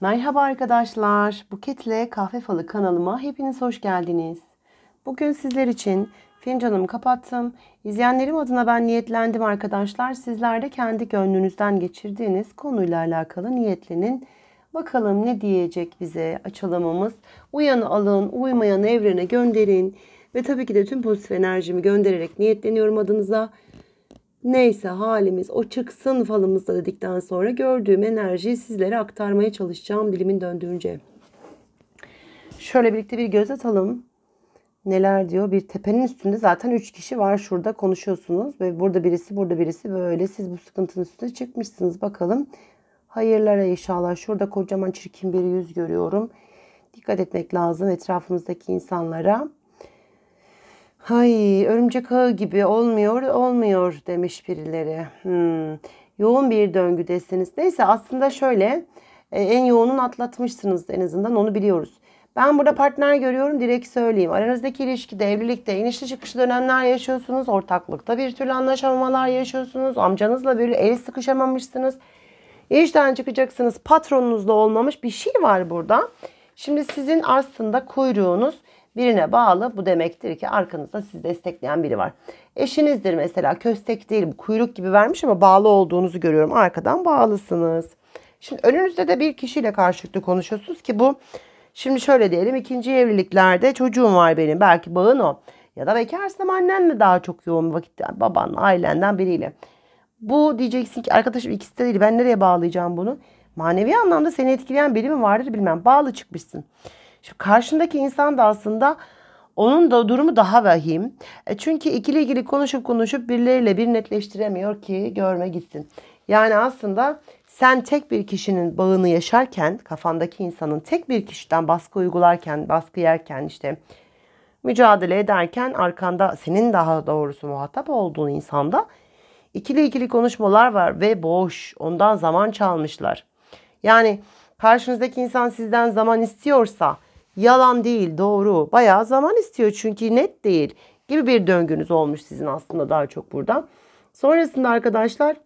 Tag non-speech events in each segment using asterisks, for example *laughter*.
Merhaba arkadaşlar. Buketle Kahve Falı kanalıma hepiniz hoş geldiniz. Bugün sizler için fincanımı kapattım. İzleyenlerim adına ben niyetlendim arkadaşlar. Sizler de kendi gönlünüzden geçirdiğiniz konuyla alakalı niyetlenin. Bakalım ne diyecek bize açılımımız. Uyanı alın, uymayanı evrene gönderin. Ve tabii ki de tüm pozitif enerjimi göndererek niyetleniyorum adınıza neyse halimiz o çıksın falımızda dedikten sonra gördüğüm enerjiyi sizlere aktarmaya çalışacağım dilimin döndüğünce. Şöyle birlikte bir göz atalım. Neler diyor? Bir tepenin üstünde zaten 3 kişi var şurada konuşuyorsunuz ve burada birisi burada birisi böyle siz bu sıkıntının üstüne çıkmışsınız bakalım. Hayırlara inşallah. Şurada kocaman çirkin bir yüz görüyorum. Dikkat etmek lazım etrafımızdaki insanlara. Hay örümcek ağı gibi olmuyor olmuyor demiş birileri. Hmm, yoğun bir döngüdesiniz. Neyse aslında şöyle e, en yoğunun atlatmışsınız en azından onu biliyoruz. Ben burada partner görüyorum direkt söyleyeyim. Aranızdaki ilişkide, evlilikte inişli çıkışlı dönemler yaşıyorsunuz. Ortaklıkta bir türlü anlaşamamalar yaşıyorsunuz. Amcanızla böyle el sıkışamamışsınız. İşten çıkacaksınız. Patronunuzla olmamış bir şey var burada. Şimdi sizin aslında kuyruğunuz birine bağlı bu demektir ki arkanızda sizi destekleyen biri var. Eşinizdir mesela köstek değil bu kuyruk gibi vermiş ama bağlı olduğunuzu görüyorum. Arkadan bağlısınız. Şimdi önünüzde de bir kişiyle karşılıklı konuşuyorsunuz ki bu şimdi şöyle diyelim ikinci evliliklerde çocuğum var benim belki bağın o. Ya da bekarsın ama annenle daha çok yoğun vakit yani babanla ailenden biriyle. Bu diyeceksin ki arkadaşım ikisi de değil ben nereye bağlayacağım bunu? Manevi anlamda seni etkileyen biri mi vardır bilmem. Bağlı çıkmışsın. Şimdi karşındaki insan da aslında onun da durumu daha vahim. E çünkü ikili ikili konuşup konuşup birileriyle bir netleştiremiyor ki görme gitsin. Yani aslında sen tek bir kişinin bağını yaşarken, kafandaki insanın tek bir kişiden baskı uygularken, baskı yerken işte mücadele ederken arkanda senin daha doğrusu muhatap olduğun insanda ikili ikili konuşmalar var ve boş. Ondan zaman çalmışlar. Yani karşınızdaki insan sizden zaman istiyorsa Yalan değil doğru. Bayağı zaman istiyor çünkü net değil gibi bir döngünüz olmuş sizin aslında daha çok burada. Sonrasında arkadaşlar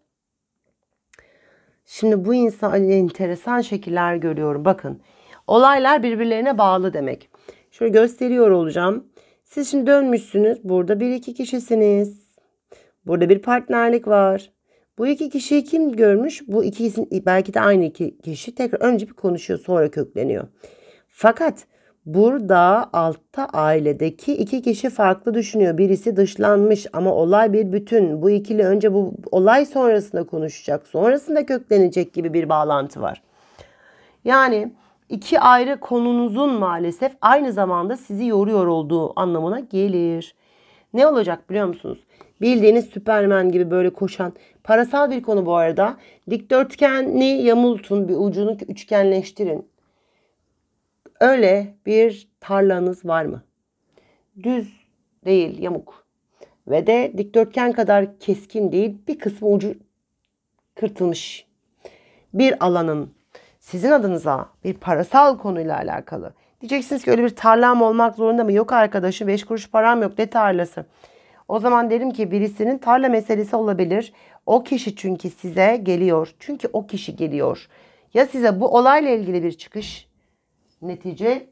şimdi bu insan enteresan şekiller görüyorum. Bakın olaylar birbirlerine bağlı demek. Şöyle gösteriyor olacağım. Siz şimdi dönmüşsünüz. Burada bir iki kişisiniz. Burada bir partnerlik var. Bu iki kişiyi kim görmüş? Bu ikisi belki de aynı iki kişi tekrar önce bir konuşuyor sonra kökleniyor. Fakat Burada altta ailedeki iki kişi farklı düşünüyor. Birisi dışlanmış ama olay bir bütün. Bu ikili önce bu olay sonrasında konuşacak. Sonrasında köklenecek gibi bir bağlantı var. Yani iki ayrı konunuzun maalesef aynı zamanda sizi yoruyor olduğu anlamına gelir. Ne olacak biliyor musunuz? Bildiğiniz Süpermen gibi böyle koşan parasal bir konu bu arada. Dikdörtgeni yamultun bir ucunu üçgenleştirin. Öyle bir tarlanız var mı? Düz değil, yamuk. Ve de dikdörtgen kadar keskin değil, bir kısmı ucu kırtılmış. Bir alanın sizin adınıza bir parasal konuyla alakalı. Diyeceksiniz ki öyle bir tarlam olmak zorunda mı? Yok arkadaşım 5 kuruş param yok ne tarlası? O zaman derim ki birisinin tarla meselesi olabilir. O kişi çünkü size geliyor. Çünkü o kişi geliyor. Ya size bu olayla ilgili bir çıkış netice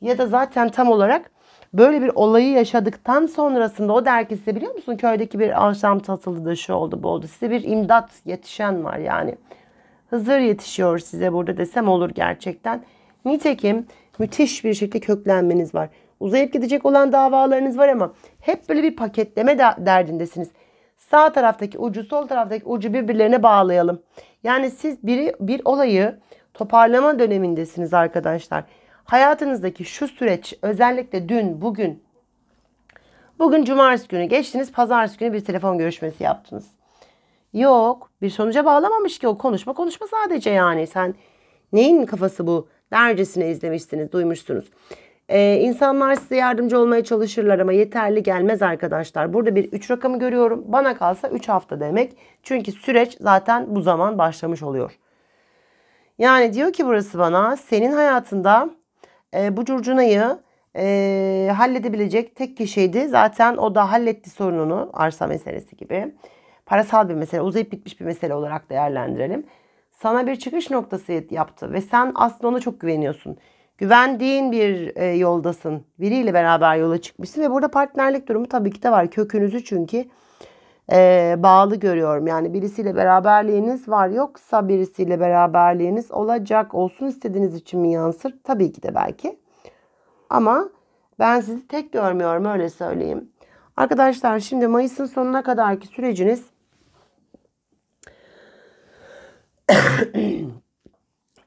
ya da zaten tam olarak böyle bir olayı yaşadıktan sonrasında o der ki size biliyor musun köydeki bir akşam tatlılı da şu oldu bu oldu. Size bir imdat yetişen var yani. Hızır yetişiyor size burada desem olur gerçekten. Nitekim müthiş bir şekilde köklenmeniz var. Uzayıp gidecek olan davalarınız var ama hep böyle bir paketleme derdindesiniz. Sağ taraftaki ucu sol taraftaki ucu birbirlerine bağlayalım. Yani siz biri bir olayı toparlama dönemindesiniz arkadaşlar. Hayatınızdaki şu süreç özellikle dün, bugün, bugün cumartesi günü geçtiniz, pazartesi günü bir telefon görüşmesi yaptınız. Yok bir sonuca bağlamamış ki o konuşma konuşma sadece yani sen neyin kafası bu dercesine izlemişsiniz duymuşsunuz. Ee, insanlar size yardımcı olmaya çalışırlar ama yeterli gelmez arkadaşlar. Burada bir 3 rakamı görüyorum. Bana kalsa 3 hafta demek. Çünkü süreç zaten bu zaman başlamış oluyor. Yani diyor ki burası bana senin hayatında e, bu curcunayı e, halledebilecek tek kişiydi. Zaten o da halletti sorununu arsa meselesi gibi. Parasal bir mesele uzayıp bitmiş bir mesele olarak değerlendirelim. Sana bir çıkış noktası yaptı ve sen aslında ona çok güveniyorsun. Güvendiğin bir e, yoldasın. Biriyle beraber yola çıkmışsın ve burada partnerlik durumu tabii ki de var. Kökünüzü çünkü e, bağlı görüyorum. Yani birisiyle beraberliğiniz var yoksa birisiyle beraberliğiniz olacak olsun istediğiniz için mi yansır? Tabii ki de belki. Ama ben sizi tek görmüyorum öyle söyleyeyim. Arkadaşlar şimdi Mayıs'ın sonuna kadarki süreciniz *coughs*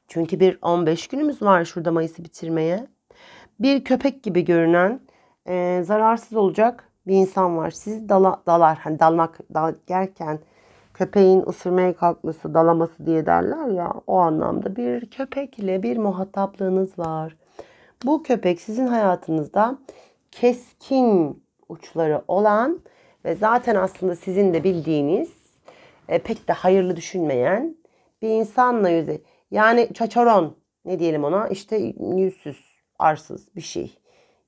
çünkü bir 15 günümüz var şurada Mayıs'ı bitirmeye. Bir köpek gibi görünen e, zararsız olacak bir insan var. Sizi dala, dalar. Hani dalmak gerken köpeğin ısırmaya kalkması, dalaması diye derler ya. O anlamda bir köpekle bir muhataplığınız var. Bu köpek sizin hayatınızda keskin uçları olan ve zaten aslında sizin de bildiğiniz e, pek de hayırlı düşünmeyen bir insanla yüzü. Yani çaçaron ne diyelim ona işte yüzsüz, arsız bir şey.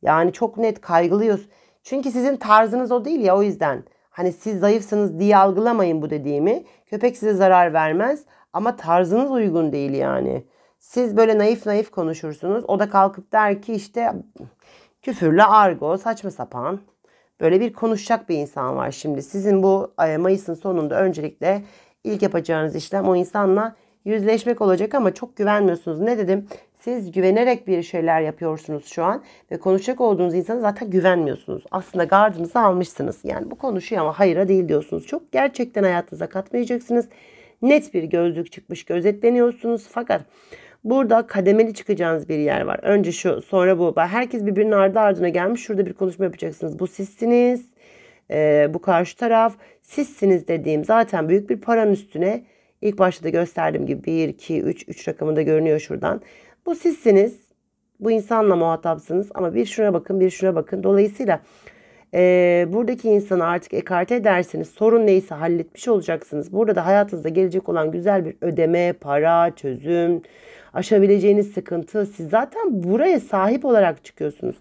Yani çok net kaygılıyoruz. Çünkü sizin tarzınız o değil ya o yüzden. Hani siz zayıfsınız diye algılamayın bu dediğimi. Köpek size zarar vermez ama tarzınız uygun değil yani. Siz böyle naif naif konuşursunuz. O da kalkıp der ki işte küfürle argo saçma sapan. Böyle bir konuşacak bir insan var şimdi. Sizin bu e, Mayıs'ın sonunda öncelikle ilk yapacağınız işlem o insanla yüzleşmek olacak ama çok güvenmiyorsunuz. Ne dedim? Siz güvenerek bir şeyler yapıyorsunuz şu an ve konuşacak olduğunuz insana zaten güvenmiyorsunuz. Aslında gardınızı almışsınız. Yani bu konuşuyor ama hayıra değil diyorsunuz. Çok gerçekten hayatınıza katmayacaksınız. Net bir gözlük çıkmış gözetleniyorsunuz. Fakat Burada kademeli çıkacağınız bir yer var. Önce şu sonra bu. Herkes birbirinin ardı ardına gelmiş. Şurada bir konuşma yapacaksınız. Bu sizsiniz. E, bu karşı taraf. Sizsiniz dediğim zaten büyük bir paranın üstüne ilk başta da gösterdiğim gibi 1, 2, 3, 3 rakamında görünüyor şuradan. Bu sizsiniz. Bu insanla muhatapsınız ama bir şuna bakın bir şuna bakın. Dolayısıyla e, buradaki insanı artık ekarte ederseniz sorun neyse halletmiş olacaksınız. Burada da hayatınızda gelecek olan güzel bir ödeme, para, çözüm, aşabileceğiniz sıkıntı. Siz zaten buraya sahip olarak çıkıyorsunuz.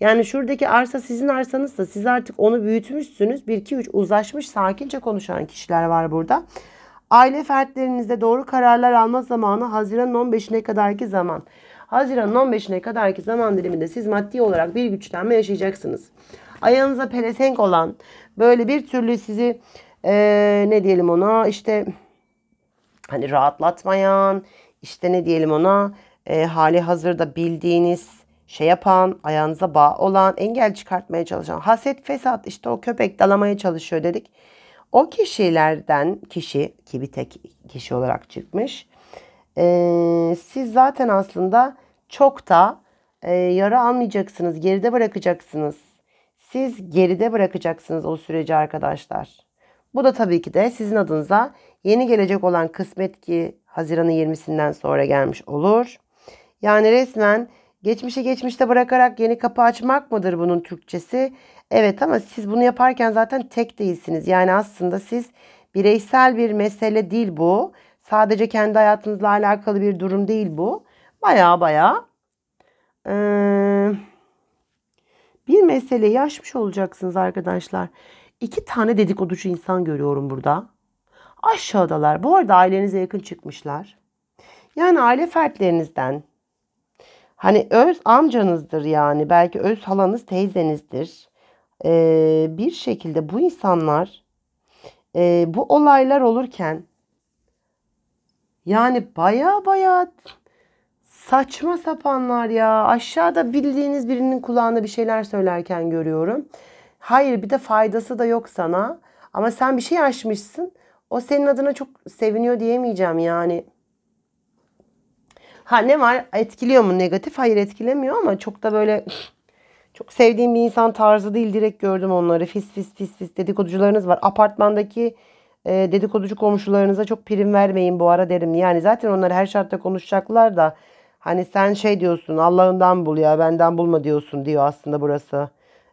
Yani şuradaki arsa sizin arsanızsa siz artık onu büyütmüşsünüz. 1-2-3 uzlaşmış sakince konuşan kişiler var burada. Aile fertlerinizde doğru kararlar alma zamanı Haziran 15'ine kadarki zaman. Haziran 15'ine kadarki zaman diliminde siz maddi olarak bir güçlenme yaşayacaksınız. Ayağınıza pelesenk olan böyle bir türlü sizi ee, ne diyelim ona işte hani rahatlatmayan işte ne diyelim ona e, hali hazırda bildiğiniz şey yapan, ayağınıza bağ olan, engel çıkartmaya çalışan, haset, fesat işte o köpek dalamaya çalışıyor dedik. O kişilerden kişi ki bir tek kişi olarak çıkmış. E, siz zaten aslında çok da e, yara almayacaksınız, geride bırakacaksınız. Siz geride bırakacaksınız o süreci arkadaşlar. Bu da tabii ki de sizin adınıza yeni gelecek olan kısmet ki Haziran'ın 20'sinden sonra gelmiş olur. Yani resmen geçmişi geçmişte bırakarak yeni kapı açmak mıdır bunun Türkçesi? Evet ama siz bunu yaparken zaten tek değilsiniz. Yani aslında siz bireysel bir mesele değil bu. Sadece kendi hayatınızla alakalı bir durum değil bu. Baya baya bir meseleyi aşmış olacaksınız arkadaşlar. İki tane dedikoducu insan görüyorum burada. Aşağıdalar. Bu arada ailenize yakın çıkmışlar. Yani aile fertlerinizden hani öz amcanızdır yani belki öz halanız teyzenizdir e, bir şekilde bu insanlar e, bu olaylar olurken yani baya baya saçma sapanlar ya aşağıda bildiğiniz birinin kulağına bir şeyler söylerken görüyorum. Hayır bir de faydası da yok sana ama sen bir şey açmışsın o senin adına çok seviniyor diyemeyeceğim yani. Ha ne var etkiliyor mu negatif? Hayır etkilemiyor ama çok da böyle çok sevdiğim bir insan tarzı değil. Direkt gördüm onları. Fis fis fis fis dedikoducularınız var. Apartmandaki e, dedikoducu komşularınıza çok prim vermeyin bu ara derim. Yani zaten onları her şartta konuşacaklar da hani sen şey diyorsun Allah'ından bul ya benden bulma diyorsun diyor aslında burası.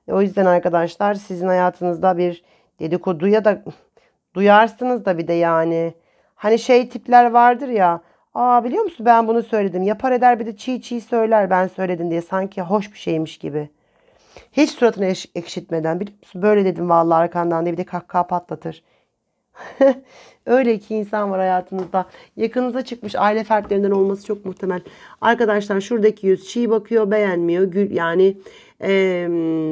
E, o yüzden arkadaşlar sizin hayatınızda bir dedikodu ya da duyarsınız da bir de yani. Hani şey tipler vardır ya. Aa biliyor musun ben bunu söyledim. Yapar eder bir de çiğ çiğ söyler ben söyledim diye sanki hoş bir şeymiş gibi. Hiç suratını eş- ekşitmeden biliyor musun? Böyle dedim vallahi arkandan diye bir de kahkaha patlatır. *laughs* Öyle iki insan var hayatınızda. Yakınıza çıkmış aile fertlerinden olması çok muhtemel. Arkadaşlar şuradaki yüz çiğ bakıyor beğenmiyor. Gül yani e,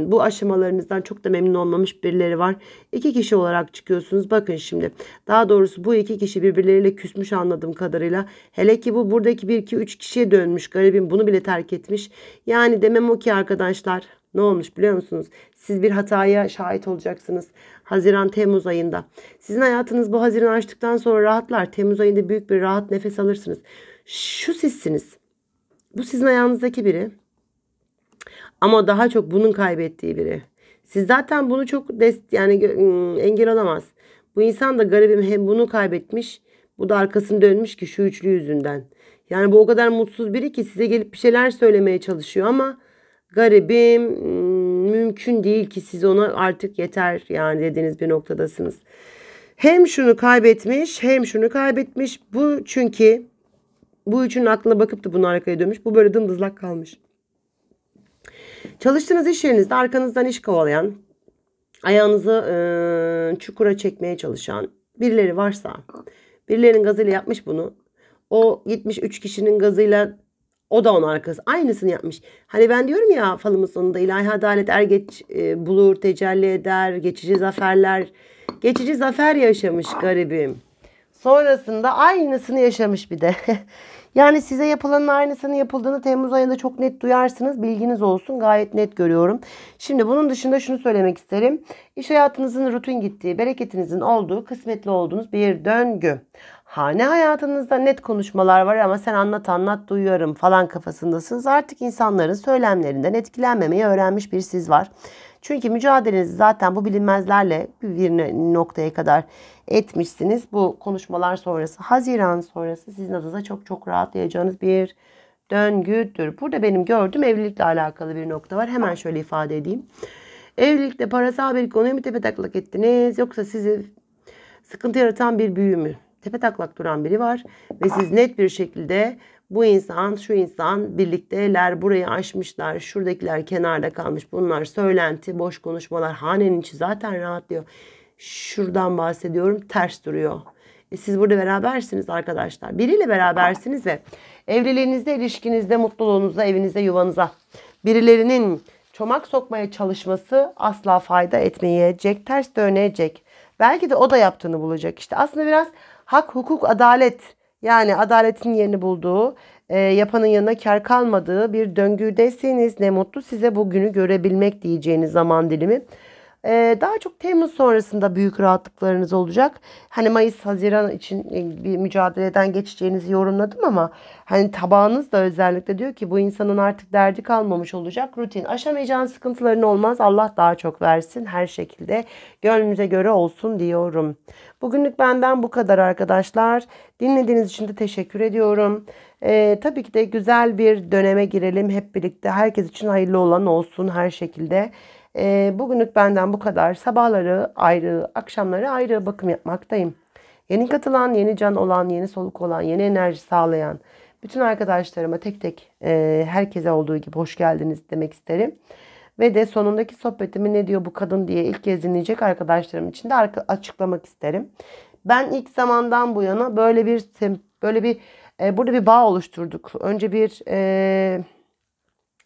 bu aşamalarınızdan çok da memnun olmamış birileri var. İki kişi olarak çıkıyorsunuz. Bakın şimdi daha doğrusu bu iki kişi birbirleriyle küsmüş anladığım kadarıyla. Hele ki bu buradaki bir iki üç kişiye dönmüş. Garibim bunu bile terk etmiş. Yani demem o ki arkadaşlar ne olmuş biliyor musunuz? Siz bir hataya şahit olacaksınız. Haziran Temmuz ayında. Sizin hayatınız bu Haziran açtıktan sonra rahatlar. Temmuz ayında büyük bir rahat nefes alırsınız. Şu sizsiniz. Bu sizin ayağınızdaki biri. Ama daha çok bunun kaybettiği biri. Siz zaten bunu çok dest yani engel olamaz. Bu insan da garibim hem bunu kaybetmiş. Bu da arkasını dönmüş ki şu üçlü yüzünden. Yani bu o kadar mutsuz biri ki size gelip bir şeyler söylemeye çalışıyor ama garibim hmm, mümkün değil ki siz ona artık yeter yani dediğiniz bir noktadasınız. Hem şunu kaybetmiş hem şunu kaybetmiş. Bu çünkü bu üçünün aklına bakıp da bunu arkaya dönmüş. Bu böyle dımdızlak kalmış. Çalıştığınız iş yerinizde arkanızdan iş kovalayan, ayağınızı e, çukura çekmeye çalışan birileri varsa, birilerinin gazıyla yapmış bunu. O gitmiş üç kişinin gazıyla o da onun arkası. Aynısını yapmış. Hani ben diyorum ya falımın sonunda ilahi adalet er geç e, bulur, tecelli eder, geçici zaferler. Geçici zafer yaşamış garibim. Sonrasında aynısını yaşamış bir de. *laughs* yani size yapılanın aynısını yapıldığını Temmuz ayında çok net duyarsınız. Bilginiz olsun. Gayet net görüyorum. Şimdi bunun dışında şunu söylemek isterim. İş hayatınızın rutin gittiği, bereketinizin olduğu, kısmetli olduğunuz bir döngü hane hayatınızda net konuşmalar var ama sen anlat anlat duyuyorum falan kafasındasınız. Artık insanların söylemlerinden etkilenmemeyi öğrenmiş bir siz var. Çünkü mücadelenizi zaten bu bilinmezlerle bir noktaya kadar etmişsiniz. Bu konuşmalar sonrası, Haziran sonrası sizin adınıza çok çok rahatlayacağınız bir döngüdür. Burada benim gördüğüm evlilikle alakalı bir nokta var. Hemen şöyle ifade edeyim. Evlilikte parasal bir konuya mı tepetaklak ettiniz yoksa sizi sıkıntı yaratan bir büyü mü? tepe taklak duran biri var ve siz net bir şekilde bu insan şu insan birlikteler burayı aşmışlar şuradakiler kenarda kalmış bunlar söylenti boş konuşmalar hanenin içi zaten rahatlıyor. Şuradan bahsediyorum ters duruyor. E siz burada berabersiniz arkadaşlar. Biriyle berabersiniz ve evliliğinizde, ilişkinizde, mutluluğunuzda, evinizde, yuvanıza birilerinin çomak sokmaya çalışması asla fayda etmeyecek. Ters dönecek. Belki de o da yaptığını bulacak. işte. aslında biraz hak, hukuk, adalet yani adaletin yerini bulduğu, e, yapanın yanına kar kalmadığı bir döngüdeyseniz ne mutlu size bu günü görebilmek diyeceğiniz zaman dilimi. Ee, daha çok Temmuz sonrasında büyük rahatlıklarınız olacak. Hani Mayıs, Haziran için e, bir mücadeleden geçeceğinizi yorumladım ama hani tabağınız da özellikle diyor ki bu insanın artık derdi kalmamış olacak. Rutin aşamayacağın sıkıntıların olmaz. Allah daha çok versin her şekilde. Gönlünüze göre olsun diyorum. Bugünlük benden bu kadar arkadaşlar. Dinlediğiniz için de teşekkür ediyorum. Ee, tabii ki de güzel bir döneme girelim hep birlikte. Herkes için hayırlı olan olsun her şekilde. E, bugünlük benden bu kadar. Sabahları ayrı, akşamları ayrı bakım yapmaktayım. Yeni katılan, yeni can olan, yeni soluk olan, yeni enerji sağlayan bütün arkadaşlarıma tek tek e, herkese olduğu gibi hoş geldiniz demek isterim. Ve de sonundaki sohbetimi ne diyor bu kadın diye ilk kez dinleyecek arkadaşlarım için de açıklamak isterim. Ben ilk zamandan bu yana böyle bir böyle bir e, burada bir bağ oluşturduk. Önce bir e,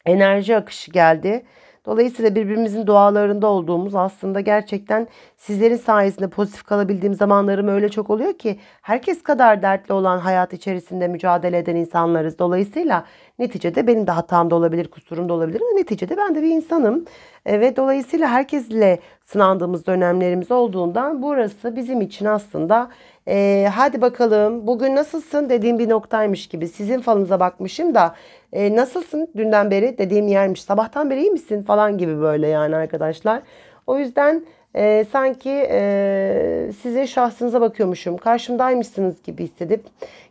enerji akışı geldi Dolayısıyla birbirimizin dualarında olduğumuz aslında gerçekten sizlerin sayesinde pozitif kalabildiğim zamanlarım öyle çok oluyor ki herkes kadar dertli olan hayat içerisinde mücadele eden insanlarız. Dolayısıyla Neticede benim de hatam da olabilir, kusurum da olabilir ama neticede ben de bir insanım. E, ve dolayısıyla herkesle sınandığımız dönemlerimiz olduğundan burası bizim için aslında e, hadi bakalım bugün nasılsın dediğim bir noktaymış gibi. Sizin falınıza bakmışım da e, nasılsın dünden beri dediğim yermiş. Sabahtan beri iyi misin falan gibi böyle yani arkadaşlar. O yüzden e, sanki e, size şahsınıza bakıyormuşum, karşımdaymışsınız gibi hissedip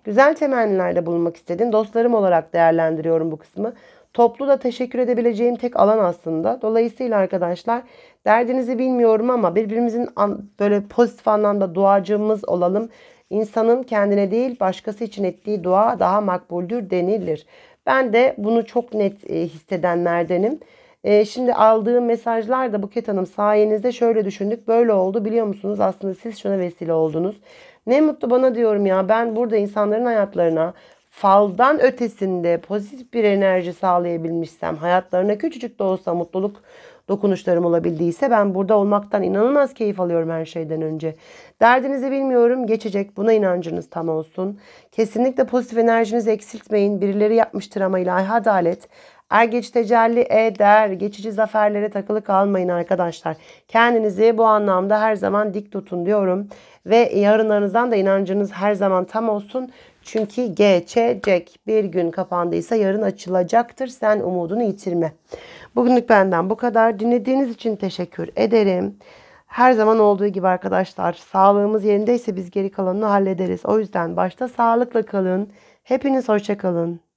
güzel temennilerde bulunmak istedim. Dostlarım olarak değerlendiriyorum bu kısmı. Toplu da teşekkür edebileceğim tek alan aslında. Dolayısıyla arkadaşlar derdinizi bilmiyorum ama birbirimizin böyle pozitif anlamda duacımız olalım. İnsanın kendine değil başkası için ettiği dua daha makbuldür denilir. Ben de bunu çok net e, hissedenlerdenim. E, şimdi aldığım mesajlar da Buket Hanım sayenizde şöyle düşündük böyle oldu biliyor musunuz aslında siz şuna vesile oldunuz. Ne mutlu bana diyorum ya ben burada insanların hayatlarına faldan ötesinde pozitif bir enerji sağlayabilmişsem hayatlarına küçücük de olsa mutluluk dokunuşlarım olabildiyse ben burada olmaktan inanılmaz keyif alıyorum her şeyden önce. Derdinizi bilmiyorum geçecek buna inancınız tam olsun. Kesinlikle pozitif enerjinizi eksiltmeyin birileri yapmıştır ama ilahi adalet Er geç tecelli eder. Geçici zaferlere takılı kalmayın arkadaşlar. Kendinizi bu anlamda her zaman dik tutun diyorum. Ve yarınlarınızdan da inancınız her zaman tam olsun. Çünkü geçecek. Bir gün kapandıysa yarın açılacaktır. Sen umudunu yitirme. Bugünlük benden bu kadar. Dinlediğiniz için teşekkür ederim. Her zaman olduğu gibi arkadaşlar sağlığımız yerindeyse biz geri kalanını hallederiz. O yüzden başta sağlıkla kalın. Hepiniz hoşça kalın.